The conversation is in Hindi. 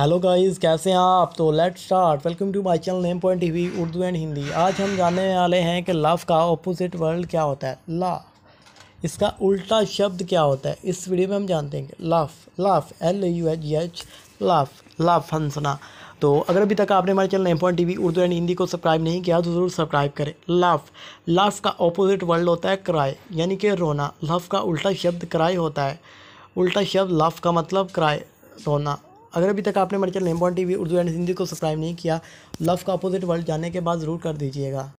हेलो गाइस कैसे हैं आप तो let start welcome to my channel name point TV Urdu and Hindi आज हम जानने वाले हैं कि लव का ऑपोजिट वर्ड क्या होता है ला इसका उल्टा शब्द क्या होता है इस वीडियो में हम जानते हैं love love L U H H love love हंसना तो अगर अभी तक आपने हमारे channel name point T Urdu and Hindi को सब्सक्राइब नहीं किया तो ज़रूर सब्सक्राइब करें लव लव का ऑपोजिट वर्ल्ड होता है क्राई यानी कि रोना लफ का उल्टा शब्द क्राई होता है उल्टा शब्द लव का मतलब क्राई रोना अगर अभी तक आपने मेरे channel Hem T V Urdu and Hindi को सब्सक्राइब नहीं किया लव का अपोजिट वर्ल्ड जानने के बाद ज़रूर कर दीजिएगा